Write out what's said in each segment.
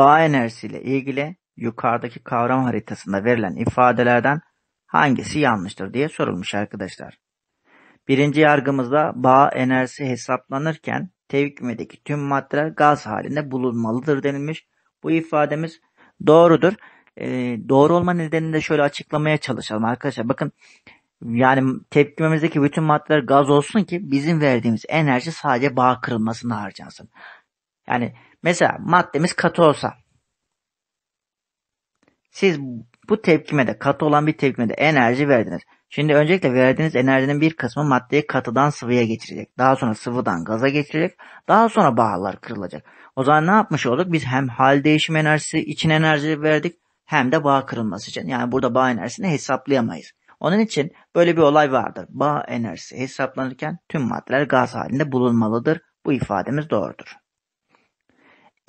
Bağ enerjisiyle ilgili yukarıdaki kavram haritasında verilen ifadelerden hangisi yanlıştır diye sorulmuş arkadaşlar. Birinci yargımızda bağ enerjisi hesaplanırken tevkimedeki tüm maddeler gaz halinde bulunmalıdır denilmiş. Bu ifademiz doğrudur. Ee, doğru olma nedenini de şöyle açıklamaya çalışalım arkadaşlar. Bakın yani tepkimemizdeki bütün maddeler gaz olsun ki bizim verdiğimiz enerji sadece bağ kırılmasına harcansın. Yani Mesela maddemiz katı olsa siz bu tepkime de katı olan bir tepkime de enerji verdiniz. Şimdi öncelikle verdiğiniz enerjinin bir kısmı maddeyi katıdan sıvıya geçirecek. Daha sonra sıvıdan gaza geçirecek. Daha sonra bağlar kırılacak. O zaman ne yapmış olduk? Biz hem hal değişim enerjisi için enerji verdik hem de bağ kırılması için. Yani burada bağ enerjisini hesaplayamayız. Onun için böyle bir olay vardır. Bağ enerjisi hesaplanırken tüm maddeler gaz halinde bulunmalıdır. Bu ifademiz doğrudur.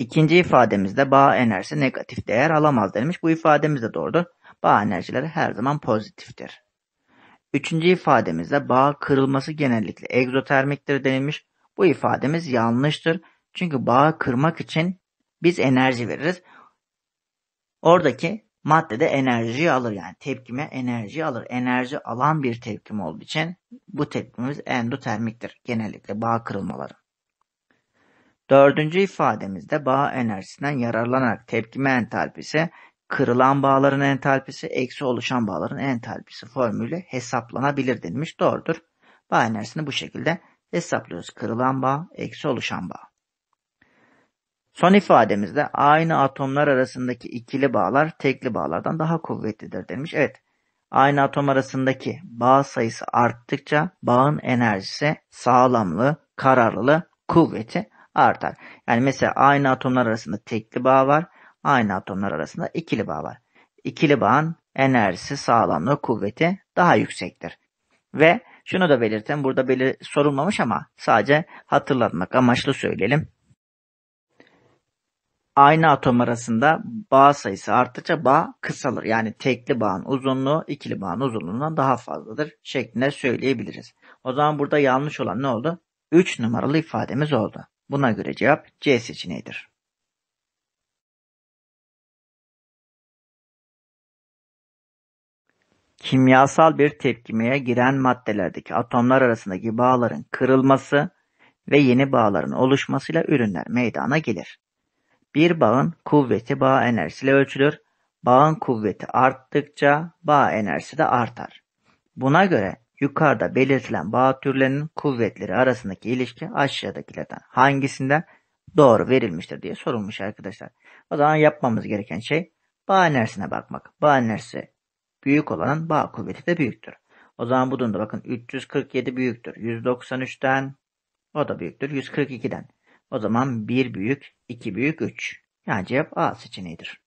İkinci ifademizde bağ enerjisi negatif değer alamaz denilmiş. Bu ifademiz de doğrudur. Bağ enerjileri her zaman pozitiftir. Üçüncü ifademizde bağ kırılması genellikle egzotermiktir denilmiş. Bu ifademiz yanlıştır. Çünkü bağ kırmak için biz enerji veririz. Oradaki madde de enerjiyi alır. Yani tepkime enerji alır. Enerji alan bir tepkim olduğu için bu tepkimimiz endotermiktir. Genellikle bağ kırılmaları. Dördüncü ifademizde bağ enerjisinden yararlanarak tepkime entalpisi, kırılan bağların entalpisi, eksi oluşan bağların entalpisi formülü hesaplanabilir denilmiş. Doğrudur. Bağ enerjisini bu şekilde hesaplıyoruz. Kırılan bağ, eksi oluşan bağ. Son ifademizde aynı atomlar arasındaki ikili bağlar tekli bağlardan daha kuvvetlidir demiş. Evet, aynı atom arasındaki bağ sayısı arttıkça bağın enerjisi, sağlamlığı, kararlılığı, kuvveti artar. Yani mesela aynı atomlar arasında tekli bağ var. Aynı atomlar arasında ikili bağ var. İkili bağın enerjisi, sağlamlığı, kuvveti daha yüksektir. Ve şunu da belirtelim. Burada belir sorulmamış ama sadece hatırlatmak amaçlı söyleyelim. Aynı atom arasında bağ sayısı arttıkça bağ kısalır. Yani tekli bağın uzunluğu ikili bağın uzunluğundan daha fazladır şeklinde söyleyebiliriz. O zaman burada yanlış olan ne oldu? 3 numaralı ifademiz oldu. Buna göre cevap C seçeneğidir. Kimyasal bir tepkimeye giren maddelerdeki atomlar arasındaki bağların kırılması ve yeni bağların oluşmasıyla ürünler meydana gelir. Bir bağın kuvveti bağ enerjisiyle ölçülür. Bağın kuvveti arttıkça bağ enerjisi de artar. Buna göre Yukarıda belirtilen bağ türlerinin kuvvetleri arasındaki ilişki aşağıdakilerden hangisinden doğru verilmiştir diye sorulmuş arkadaşlar. O zaman yapmamız gereken şey bağ enerjisine bakmak. Bağ enerjisi büyük olanın bağ kuvveti de büyüktür. O zaman bu durumda bakın 347 büyüktür. 193'ten o da büyüktür. 142'den. O zaman 1 büyük, 2 büyük, 3. Yani cevap A seçeneğidir.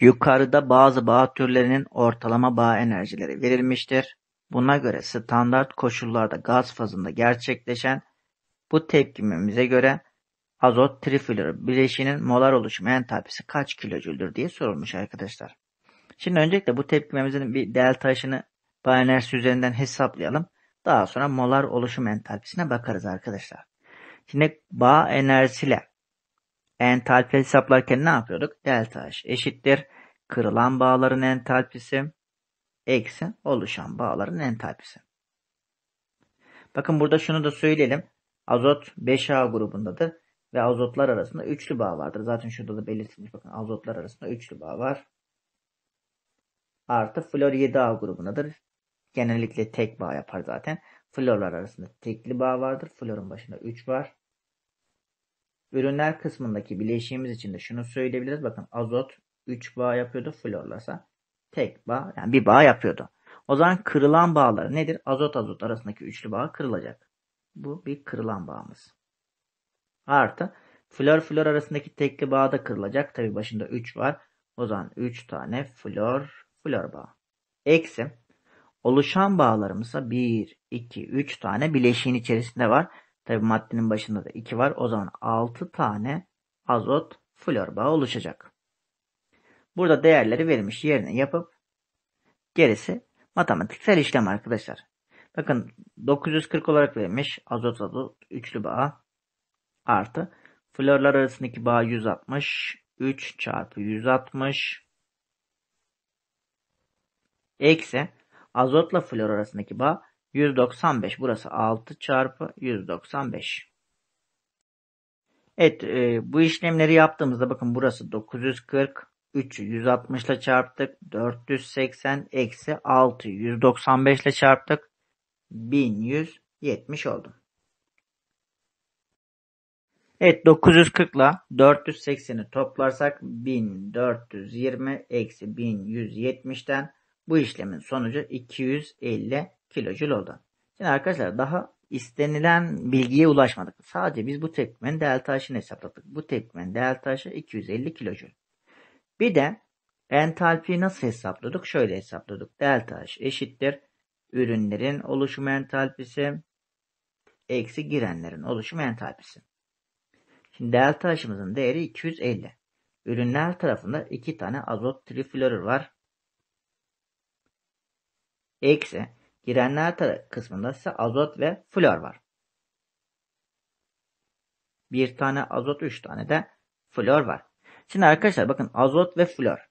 Yukarıda bazı bağ türlerinin ortalama bağ enerjileri verilmiştir. Buna göre standart koşullarda gaz fazında gerçekleşen bu tepkimimize göre azot triflor bileşinin molar oluşum entalpisi kaç kilojüldür diye sorulmuş arkadaşlar. Şimdi öncelikle bu tepkimemizin bir delta aşını bağ enerjisi üzerinden hesaplayalım. Daha sonra molar oluşum entalpisine bakarız arkadaşlar. Şimdi bağ enerjisiyle entalpi hesaplarken ne yapıyorduk? Delta H eşittir. Kırılan bağların entalpisi eksi oluşan bağların entalpisi. Bakın burada şunu da söyleyelim. Azot 5A grubundadır ve azotlar arasında üçlü bağ vardır. Zaten şurada da belirtilmiş. Bakın azotlar arasında üçlü bağ var. Artı flor 7A grubundadır. Genellikle tek bağ yapar zaten. Florlar arasında tekli bağ vardır. Florun başında 3 var. Ürünler kısmındaki bileşiğimiz için de şunu söyleyebiliriz. Bakın azot 3 bağ yapıyordu florlasa. Tek bağ yani bir bağ yapıyordu. O zaman kırılan bağlar nedir? Azot azot arasındaki üçlü bağ kırılacak. Bu bir kırılan bağımız. Artı flor flor arasındaki tekli bağ da kırılacak. Tabi başında 3 var. O zaman 3 tane flor flor bağı. Eksi oluşan bağlarımızsa 1, 2, 3 tane bileşiğin içerisinde var. Tabi maddenin başında da 2 var. O zaman 6 tane azot flor bağı oluşacak. Burada değerleri verilmiş yerine yapıp gerisi matematiksel işlem arkadaşlar. Bakın 940 olarak verilmiş azot azot üçlü bağ artı florlar arasındaki bağ 160 3 çarpı 160 eksi azotla flor arasındaki bağ 195 burası 6 çarpı 195. Evet e, bu işlemleri yaptığımızda bakın burası 940 3'ü 160 ile çarptık 480 eksi 6 195 ile çarptık 1170 oldu. Evet 940 ile 480'i toplarsak 1420 eksi 1170'ten bu işlemin sonucu 250 kilojul oldu. Şimdi arkadaşlar daha istenilen bilgiye ulaşmadık. Sadece biz bu tekmen delta H'ini hesapladık. Bu tekmen delta H'i 250 kilojul. Bir de entalpiyi nasıl hesapladık? Şöyle hesapladık. Delta H eşittir. Ürünlerin oluşum entalpisi eksi girenlerin oluşum entalpisi. Şimdi delta H'ımızın değeri 250. Ürünler tarafında 2 tane azot triflorür var. Eksi Girenler kısmında ise azot ve flor var. Bir tane azot, üç tane de flor var. Şimdi arkadaşlar bakın azot ve flor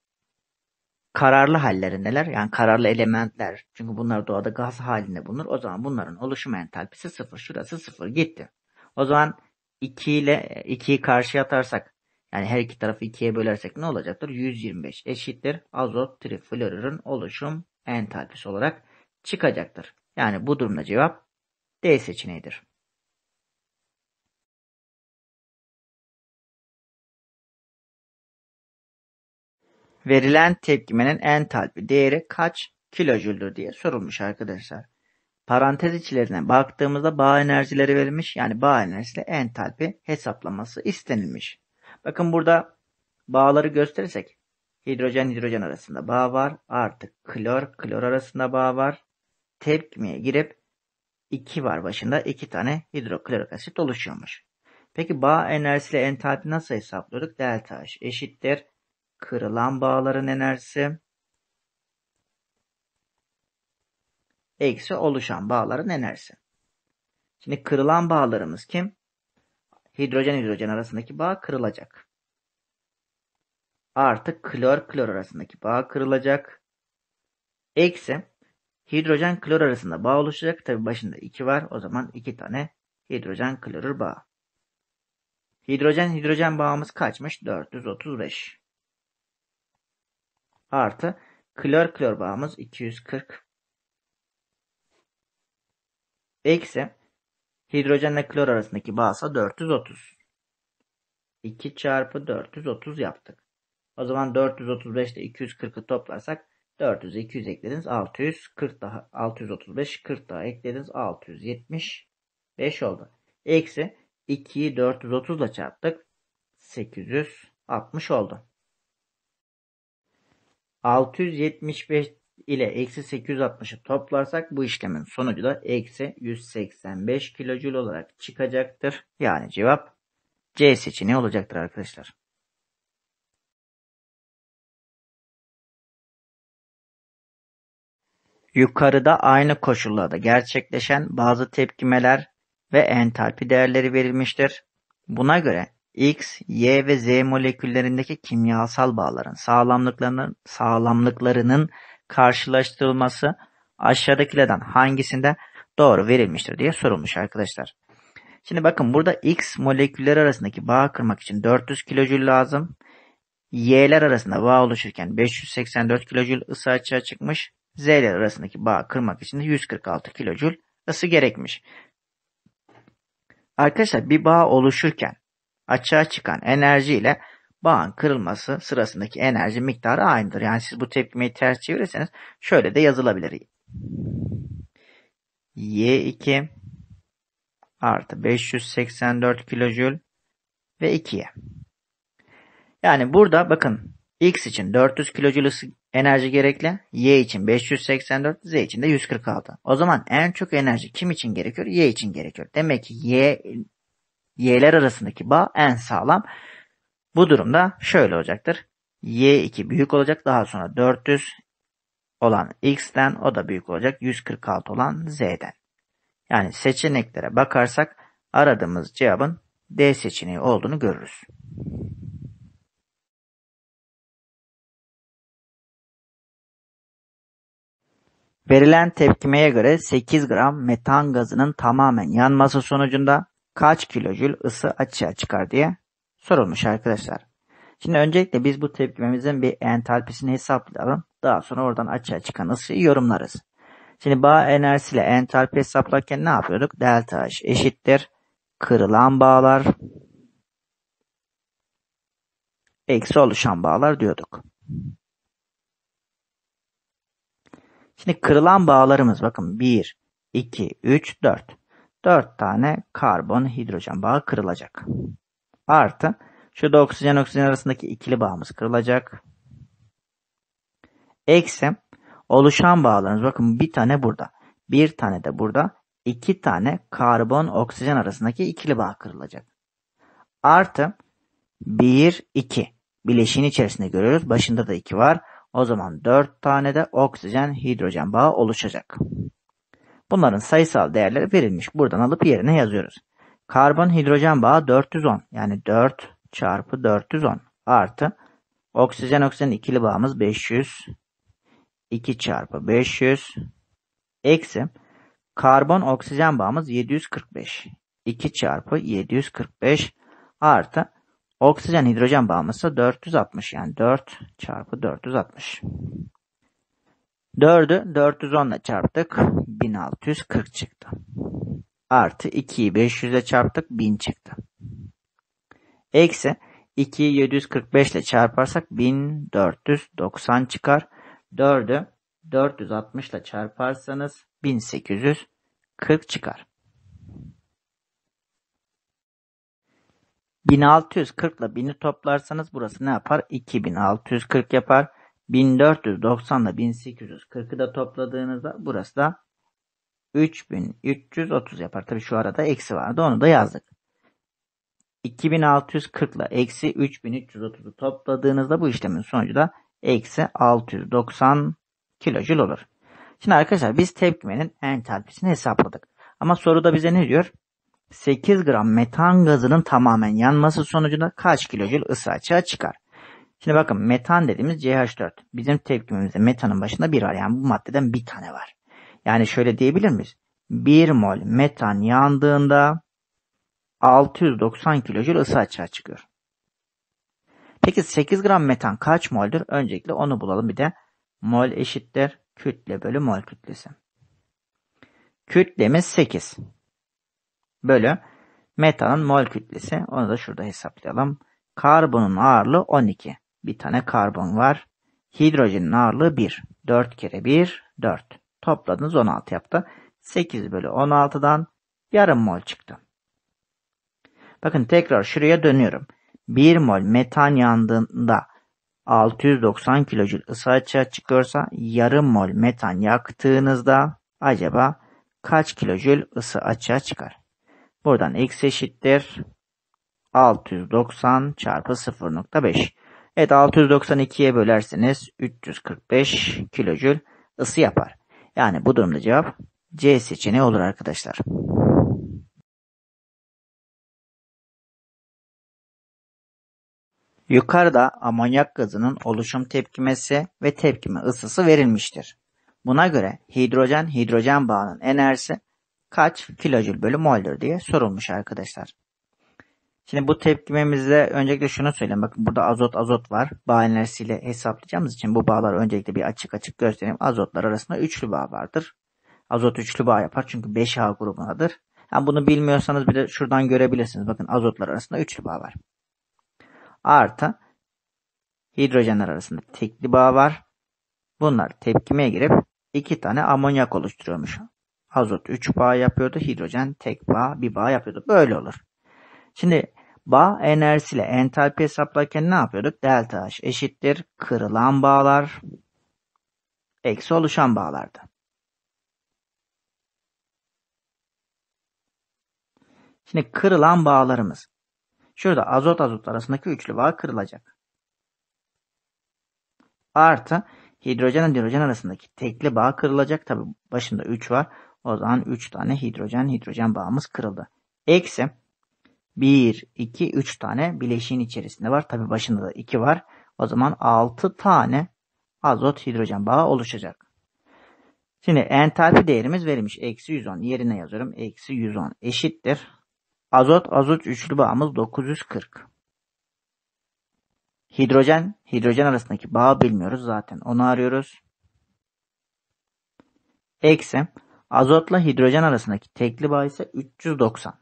kararlı hallerindeler. Yani kararlı elementler. Çünkü bunlar doğada gaz halinde bulunur. O zaman bunların oluşum entalpisi sıfır. Şurası sıfır gitti. O zaman 2 ile 2'yi karşıya atarsak yani her iki tarafı 2'ye bölersek ne olacaktır? 125 eşittir azot triflorürün oluşum entalpisi olarak çıkacaktır. Yani bu durumda cevap D seçeneğidir. Verilen tepkimenin entalpi değeri kaç kilojüldür diye sorulmuş arkadaşlar. Parantez içlerine baktığımızda bağ enerjileri verilmiş. Yani bağ enerjisi entalpi hesaplaması istenilmiş. Bakın burada bağları gösterirsek hidrojen hidrojen arasında bağ var. Artı klor klor arasında bağ var tepkimeye girip iki var başında iki tane hidroklorik asit oluşuyormuş. Peki bağ enerjisiyle entalpi nasıl hesaplıyorduk? Delta H eşittir. Kırılan bağların enerjisi eksi oluşan bağların enerjisi. Şimdi kırılan bağlarımız kim? Hidrojen hidrojen arasındaki bağ kırılacak. Artık klor klor arasındaki bağ kırılacak. Eksi Hidrojen klor arasında bağ oluşacak. Tabi başında 2 var. O zaman 2 tane hidrojen klorür bağ. Hidrojen hidrojen bağımız kaçmış? 435. Artı klor klor bağımız 240. Eksi hidrojenle klor arasındaki bağsa 430. 2 çarpı 430 yaptık. O zaman 435 ile 240'ı toplarsak 400, 200 eklediniz 600. 40 daha 635. 40 daha eklediniz 675 oldu. Eksi 2'yi 430 ile çarptık. 860 oldu. 675 ile eksi 860'ı toplarsak bu işlemin sonucu da eksi 185 kilojul olarak çıkacaktır. Yani cevap C seçeneği olacaktır arkadaşlar. Yukarıda aynı koşullarda gerçekleşen bazı tepkimeler ve entalpi değerleri verilmiştir. Buna göre X, Y ve Z moleküllerindeki kimyasal bağların sağlamlıklarının, sağlamlıklarının karşılaştırılması aşağıdakilerden hangisinde doğru verilmiştir diye sorulmuş arkadaşlar. Şimdi bakın burada X moleküller arasındaki bağ kırmak için 400 kilojül lazım. Y'ler arasında bağ oluşurken 584 kilojül ısı açığa çıkmış. Z ile arasındaki bağı kırmak için de 146 kilojül ısı gerekmiş. Arkadaşlar bir bağ oluşurken açığa çıkan enerji ile bağın kırılması sırasındaki enerji miktarı aynıdır. Yani siz bu tepkimeyi ters çevirirseniz şöyle de yazılabilir. Y2 artı 584 kilojül ve 2'ye. Yani burada bakın X için 400 kilojül ısı Enerji gerekli Y için 584, Z için de 146. O zaman en çok enerji kim için gerekiyor? Y için gerekiyor. Demek ki Y Y'ler arasındaki bağ en sağlam. Bu durumda şöyle olacaktır. Y2 büyük olacak. Daha sonra 400 olan X'ten o da büyük olacak. 146 olan Z'den. Yani seçeneklere bakarsak aradığımız cevabın D seçeneği olduğunu görürüz. Verilen tepkimeye göre 8 gram metan gazının tamamen yanması sonucunda kaç kilojül ısı açığa çıkar diye sorulmuş arkadaşlar. Şimdi öncelikle biz bu tepkimemizin bir entalpisini hesaplayalım. Daha sonra oradan açığa çıkan ısıyı yorumlarız. Şimdi bağ enerjisiyle entalpi hesaplarken ne yapıyorduk? Delta H eşittir. Kırılan bağlar eksi oluşan bağlar diyorduk. Şimdi kırılan bağlarımız bakın 1, 2, 3, 4. 4 tane karbon hidrojen bağı kırılacak. Artı şu da oksijen oksijen arasındaki ikili bağımız kırılacak. Eksi oluşan bağlarımız bakın bir tane burada. Bir tane de burada. iki tane karbon oksijen arasındaki ikili bağ kırılacak. Artı 1, 2. Bileşiğin içerisinde görüyoruz. Başında da 2 var. O zaman dört tane de oksijen hidrojen bağı oluşacak. Bunların sayısal değerleri verilmiş. Buradan alıp yerine yazıyoruz. Karbon hidrojen bağı 410 yani 4 çarpı 410 artı oksijen oksijen ikili bağımız 500 2 çarpı 500 eksi karbon oksijen bağımız 745 2 çarpı 745 artı Oksijen hidrojen bağımlısı 460 yani 4 çarpı 460. 4'ü 410 ile çarptık. 1640 çıktı. Artı 2'yi 500 ile çarptık. 1000 çıktı. Eksi 2'yi 745 ile çarparsak 1490 çıkar. 4'ü 460 ile çarparsanız 1840 çıkar. 1640 ile yüz toplarsanız burası ne yapar? 2640 yapar. 1490 ile 1840'ı da topladığınızda burası da 3330 yapar. Tabi şu arada eksi vardı onu da yazdık. 2640 ile eksi 3330'u topladığınızda bu işlemin sonucu da eksi 690 kilojul olur. Şimdi arkadaşlar biz tepkimenin entalpisini hesapladık. Ama soruda bize ne diyor? 8 gram metan gazının tamamen yanması sonucunda kaç kilojül ısı açığa çıkar? Şimdi bakın metan dediğimiz CH4. Bizim tepkimimizde metanın başında bir var. Yani bu maddeden bir tane var. Yani şöyle diyebilir miyiz? 1 mol metan yandığında 690 kilojül ısı açığa çıkıyor. Peki 8 gram metan kaç moldür? Öncelikle onu bulalım. Bir de mol eşittir kütle bölü mol kütlesi. Kütlemiz 8 bölü metanın mol kütlesi. Onu da şurada hesaplayalım. Karbonun ağırlığı 12. Bir tane karbon var. Hidrojenin ağırlığı 1. 4 kere 1, 4. Topladınız 16 yaptı. 8 bölü 16'dan yarım mol çıktı. Bakın tekrar şuraya dönüyorum. 1 mol metan yandığında 690 kilojül ısı açığa çıkıyorsa yarım mol metan yaktığınızda acaba kaç kilojül ısı açığa çıkar? Buradan x eşittir 690 çarpı 0.5. Evet 692'ye bölerseniz 345 kilojül ısı yapar. Yani bu durumda cevap C seçeneği olur arkadaşlar. Yukarıda amonyak gazının oluşum tepkimesi ve tepkime ısısı verilmiştir. Buna göre hidrojen hidrojen bağının enerjisi kaç kilojül bölü mol'dür diye sorulmuş arkadaşlar. Şimdi bu tepkimemizde öncelikle şunu söyleyeyim. Bakın burada azot azot var. Bağ enerjisiyle hesaplayacağımız için bu bağlar öncelikle bir açık açık göstereyim. Azotlar arasında üçlü bağ vardır. Azot üçlü bağ yapar çünkü 5A grubundadır. Yani bunu bilmiyorsanız bir de şuradan görebilirsiniz. Bakın azotlar arasında üçlü bağ var. Artı hidrojenler arasında tekli bağ var. Bunlar tepkimeye girip iki tane amonyak oluşturuyormuş azot 3 bağ yapıyordu. Hidrojen tek bağ, bir bağ yapıyordu. Böyle olur. Şimdi bağ enerjisiyle entalpi hesaplarken ne yapıyorduk? Delta H eşittir kırılan bağlar eksi oluşan bağlardı. Şimdi kırılan bağlarımız. Şurada azot azot arasındaki üçlü bağ kırılacak. Artı hidrojen hidrojen arasındaki tekli bağ kırılacak. Tabi başında 3 var. O zaman 3 tane hidrojen hidrojen bağımız kırıldı. Eksi 1, 2, 3 tane bileşiğin içerisinde var. Tabi başında da 2 var. O zaman 6 tane azot hidrojen bağı oluşacak. Şimdi entalpi değerimiz verilmiş. Eksi 110 yerine yazıyorum. Eksi 110 eşittir. Azot azot üçlü bağımız 940. Hidrojen, hidrojen arasındaki bağı bilmiyoruz zaten. Onu arıyoruz. Eksi Azotla hidrojen arasındaki tekli bağ ise 390.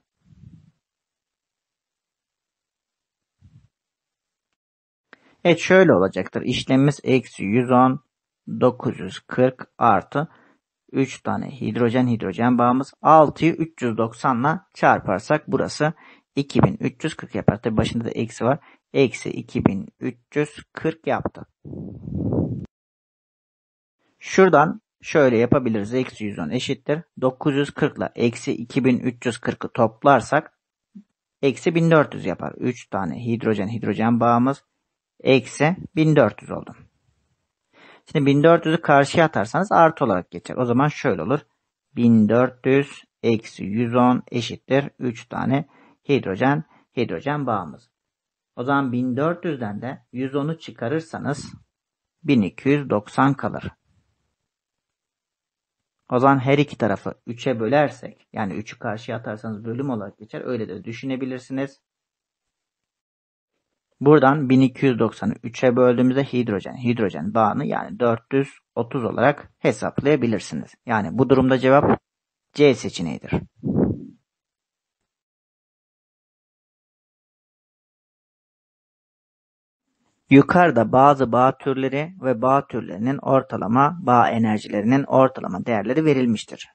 Evet şöyle olacaktır. İşlemimiz eksi 110 940 artı 3 tane hidrojen hidrojen bağımız 6'yı 390 ile çarparsak burası 2340 yapar. Tabi başında da eksi var. Eksi 2340 yaptı. Şuradan şöyle yapabiliriz. Eksi 110 eşittir. 940 ile eksi 2340'ı toplarsak eksi 1400 yapar. 3 tane hidrojen hidrojen bağımız eksi 1400 oldu. Şimdi 1400'ü karşıya atarsanız artı olarak geçer. O zaman şöyle olur. 1400 eksi 110 eşittir 3 tane hidrojen hidrojen bağımız. O zaman 1400'den de 110'u çıkarırsanız 1290 kalır. O zaman her iki tarafı 3'e bölersek yani 3'ü karşıya atarsanız bölüm olarak geçer. Öyle de düşünebilirsiniz. Buradan 1290'ı 3'e böldüğümüzde hidrojen hidrojen bağını yani 430 olarak hesaplayabilirsiniz. Yani bu durumda cevap C seçeneğidir. Yukarıda bazı bağ türleri ve bağ türlerinin ortalama bağ enerjilerinin ortalama değerleri verilmiştir.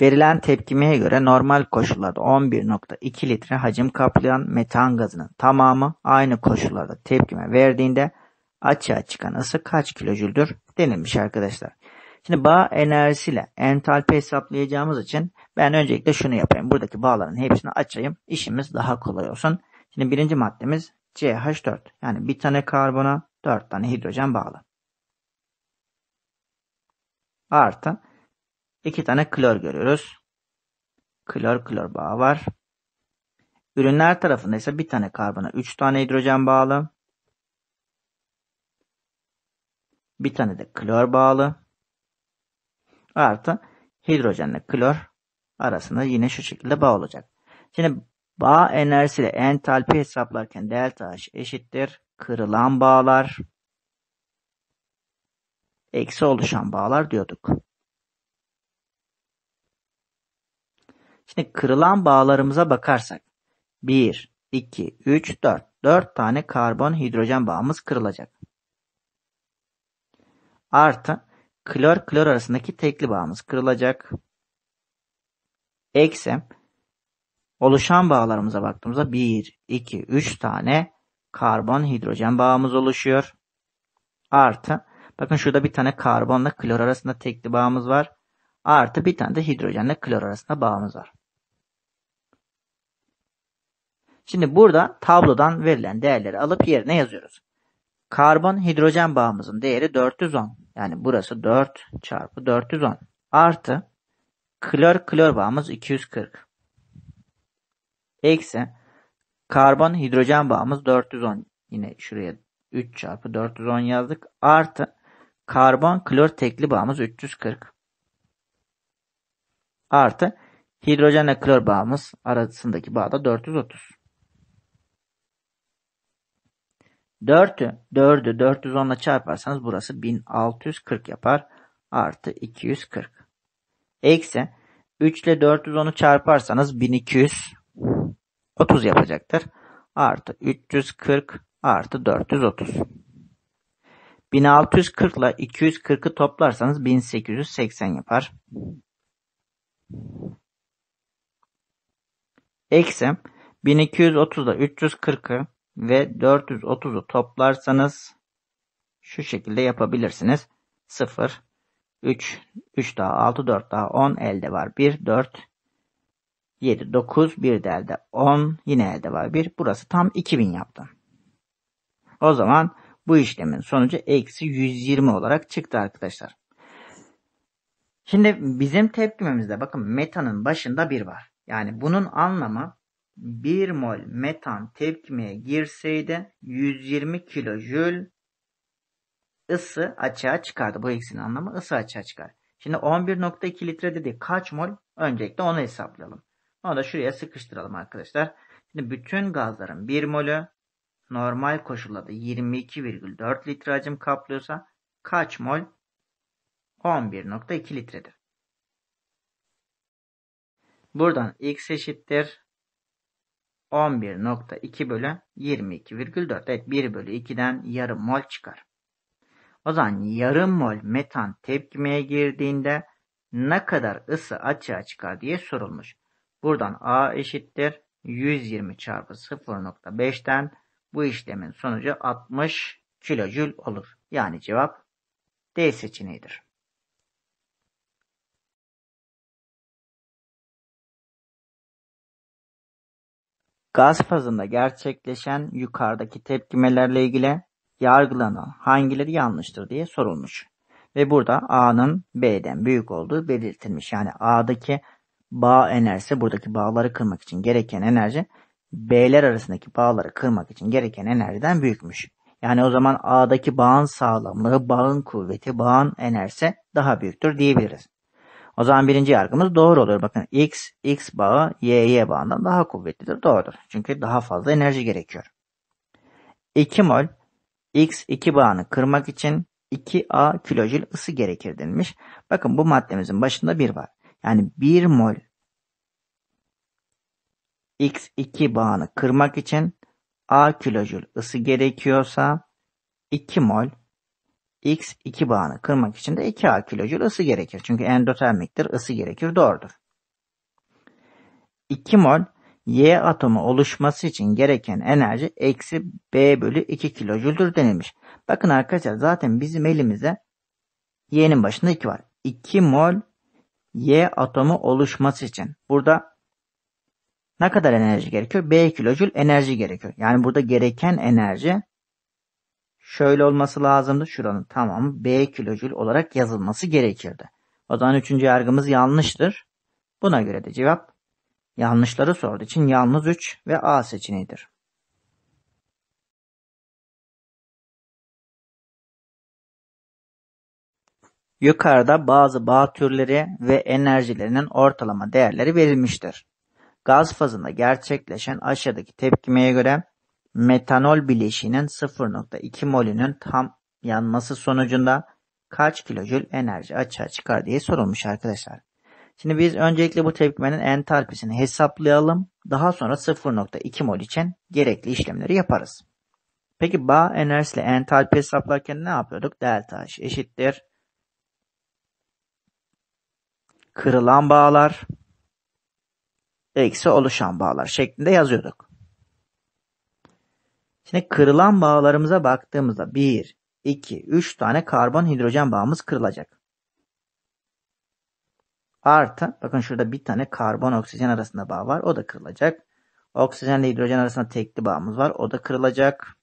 Verilen tepkimeye göre normal koşullarda 11.2 litre hacim kaplayan metan gazının tamamı aynı koşullarda tepkime verdiğinde açığa çıkan ısı kaç kilojüldür denilmiş arkadaşlar. Şimdi bağ enerjisiyle entalpi hesaplayacağımız için ben öncelikle şunu yapayım. Buradaki bağların hepsini açayım. İşimiz daha kolay olsun. Şimdi birinci maddemiz CH4 yani bir tane karbona 4 tane hidrojen bağlı. Artı 2 tane klor görüyoruz. Klor klor bağı var. Ürünler tarafında ise bir tane karbona 3 tane hidrojen bağlı. Bir tane de klor bağlı. Artı hidrojenle klor arasında yine şu şekilde bağ olacak. Şimdi Bağ ile entalpi hesaplarken delta H eşittir. Kırılan bağlar eksi oluşan bağlar diyorduk. Şimdi kırılan bağlarımıza bakarsak 1, 2, 3, 4. 4 tane karbon hidrojen bağımız kırılacak. Artı klor klor arasındaki tekli bağımız kırılacak. Eksi Oluşan bağlarımıza baktığımızda bir, iki, üç tane karbon hidrojen bağımız oluşuyor. Artı bakın şurada bir tane karbonla klor arasında tekli bağımız var. Artı bir tane de hidrojenle klor arasında bağımız var. Şimdi burada tablodan verilen değerleri alıp yerine yazıyoruz. Karbon hidrojen bağımızın değeri 410. Yani burası 4 çarpı 410. Artı klor klor bağımız 240. Eksi karbon hidrojen bağımız 410. Yine şuraya 3 çarpı 410 yazdık. Artı karbon klor tekli bağımız 340. Artı hidrojenle klor bağımız arasındaki bağ da 430. 4'ü 4'ü 410 ile çarparsanız burası 1640 yapar. Artı 240. Eksi 3 ile 410'u çarparsanız 1200 30 yapacaktır. Artı 340 artı 430. 1640 ile 240'ı toplarsanız 1880 yapar. Eksi 1230 ile 340'ı ve 430'u toplarsanız şu şekilde yapabilirsiniz. 0, 3, 3 daha 6, 4 daha 10 elde var. 1, 4, 7, 9, 1 de elde 10. Yine elde var 1. Burası tam 2000 yaptı. O zaman bu işlemin sonucu eksi 120 olarak çıktı arkadaşlar. Şimdi bizim tepkimemizde bakın metanın başında 1 var. Yani bunun anlamı 1 mol metan tepkimeye girseydi 120 kilojül ısı açığa çıkardı. Bu eksinin anlamı ısı açığa çıkar. Şimdi 11.2 litre dedi. Kaç mol? Öncelikle onu hesaplayalım. Onu da şuraya sıkıştıralım arkadaşlar. Şimdi bütün gazların 1 molü normal koşullarda 22,4 litre hacim kaplıyorsa kaç mol? 11,2 litredir. Buradan x eşittir 11.2 bölü 22,4. Evet 1 bölü 2'den yarım mol çıkar. O zaman yarım mol metan tepkimeye girdiğinde ne kadar ısı açığa çıkar diye sorulmuş. Buradan a eşittir 120 çarpı 0.5'ten bu işlemin sonucu 60 kilojül olur. Yani cevap D seçeneğidir. Gaz fazında gerçekleşen yukarıdaki tepkimelerle ilgili yargılanan hangileri yanlıştır diye sorulmuş. Ve burada A'nın B'den büyük olduğu belirtilmiş. Yani A'daki bağ enerjisi buradaki bağları kırmak için gereken enerji B'ler arasındaki bağları kırmak için gereken enerjiden büyükmüş. Yani o zaman A'daki bağın sağlamlığı, bağın kuvveti, bağın enerjisi daha büyüktür diyebiliriz. O zaman birinci yargımız doğru olur. Bakın X, X bağı Y'ye bağından daha kuvvetlidir. Doğrudur. Çünkü daha fazla enerji gerekiyor. 2 mol X 2 bağını kırmak için 2A kilojül ısı gerekir denilmiş. Bakın bu maddemizin başında 1 var. Yani 1 mol X2 bağını kırmak için A kilojül ısı gerekiyorsa 2 mol X2 bağını kırmak için de 2A kilojül ısı gerekir. Çünkü endotermiktir, ısı gerekir, doğrudur. 2 mol Y atomu oluşması için gereken enerji eksi B bölü 2 kilojüldür denilmiş. Bakın arkadaşlar zaten bizim elimizde Y'nin başında 2 var. 2 mol Y atomu oluşması için burada ne kadar enerji gerekiyor? B kilojül enerji gerekiyor. Yani burada gereken enerji şöyle olması lazımdı. Şuranın tamamı B kilojül olarak yazılması gerekirdi. O zaman üçüncü yargımız yanlıştır. Buna göre de cevap yanlışları sorduğu için yalnız 3 ve A seçeneğidir. Yukarıda bazı bağ türleri ve enerjilerinin ortalama değerleri verilmiştir. Gaz fazında gerçekleşen aşağıdaki tepkimeye göre metanol bileşiğinin 0.2 molünün tam yanması sonucunda kaç kilojül enerji açığa çıkar diye sorulmuş arkadaşlar. Şimdi biz öncelikle bu tepkimenin entalpisini hesaplayalım. Daha sonra 0.2 mol için gerekli işlemleri yaparız. Peki bağ enerjisiyle entalpi hesaplarken ne yapıyorduk? Delta H eşittir kırılan bağlar eksi oluşan bağlar şeklinde yazıyorduk. Şimdi kırılan bağlarımıza baktığımızda 1, 2, 3 tane karbon hidrojen bağımız kırılacak. Artı bakın şurada bir tane karbon oksijen arasında bağ var o da kırılacak. Oksijenle hidrojen arasında tekli bağımız var o da kırılacak.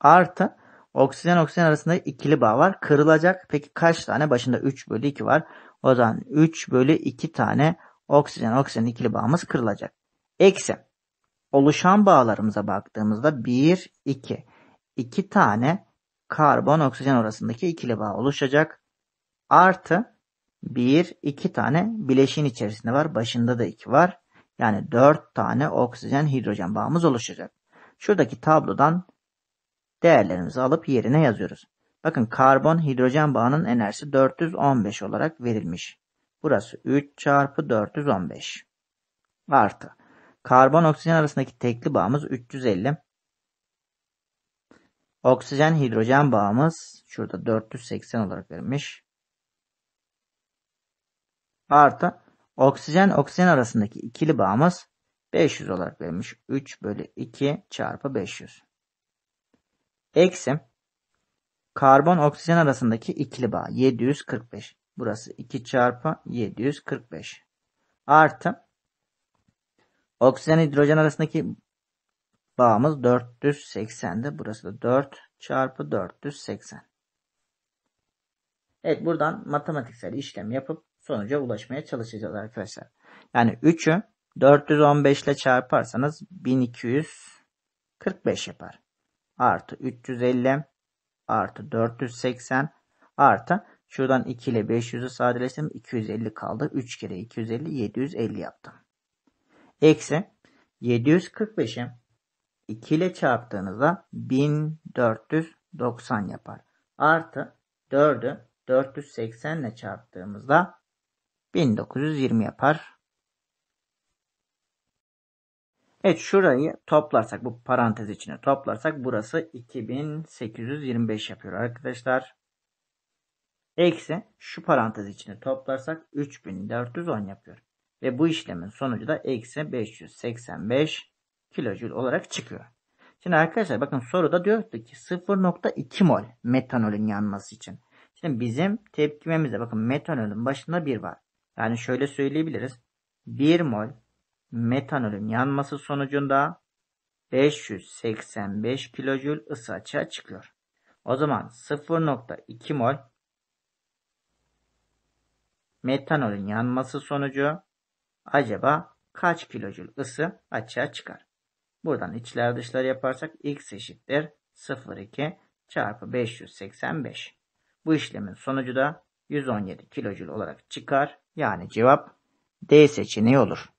Artı oksijen oksijen arasında ikili bağ var kırılacak. Peki kaç tane başında 3 bölü 2 var. O zaman 3 bölü 2 tane oksijen oksijen ikili bağımız kırılacak. Eksi. Oluşan bağlarımıza baktığımızda 1, 2. 2 tane karbon oksijen arasındaki ikili bağ oluşacak. Artı 1, 2 tane bileşin içerisinde var. Başında da 2 var. Yani 4 tane oksijen hidrojen bağımız oluşacak. Şuradaki tablodan değerlerimizi alıp yerine yazıyoruz. Bakın karbon hidrojen bağının enerjisi 415 olarak verilmiş. Burası 3 çarpı 415 artı karbon oksijen arasındaki tekli bağımız 350. Oksijen hidrojen bağımız şurada 480 olarak verilmiş. Artı oksijen oksijen arasındaki ikili bağımız 500 olarak verilmiş. 3 bölü 2 çarpı 500. Eksi Karbon oksijen arasındaki ikili bağ 745. Burası 2 çarpı 745. Artı oksijen hidrojen arasındaki bağımız 480'de. Burası da 4 çarpı 480. Evet buradan matematiksel işlem yapıp sonuca ulaşmaya çalışacağız arkadaşlar. Yani 3'ü 415 ile çarparsanız 1245 yapar. Artı 350 artı 480 artı şuradan 2 ile 500'ü sadeleştirdim. 250 kaldı. 3 kere 250 750 yaptım. Eksi 745'i 2 ile çarptığınızda 1490 yapar. Artı 4'ü 480 ile çarptığımızda 1920 yapar. Evet şurayı toplarsak bu parantez içine toplarsak burası 2825 yapıyor arkadaşlar. Eksi şu parantez içine toplarsak 3410 yapıyor. Ve bu işlemin sonucu da eksi 585 kilojül olarak çıkıyor. Şimdi arkadaşlar bakın soruda diyordu ki 0.2 mol metanolün yanması için. Şimdi bizim tepkimemizde bakın metanolün başında 1 var. Yani şöyle söyleyebiliriz. 1 mol metanolün yanması sonucunda 585 kilojül ısı açığa çıkıyor. O zaman 0.2 mol metanolün yanması sonucu acaba kaç kilojül ısı açığa çıkar? Buradan içler dışlar yaparsak x eşittir 0,2 çarpı 585. Bu işlemin sonucu da 117 kilojül olarak çıkar. Yani cevap D seçeneği olur.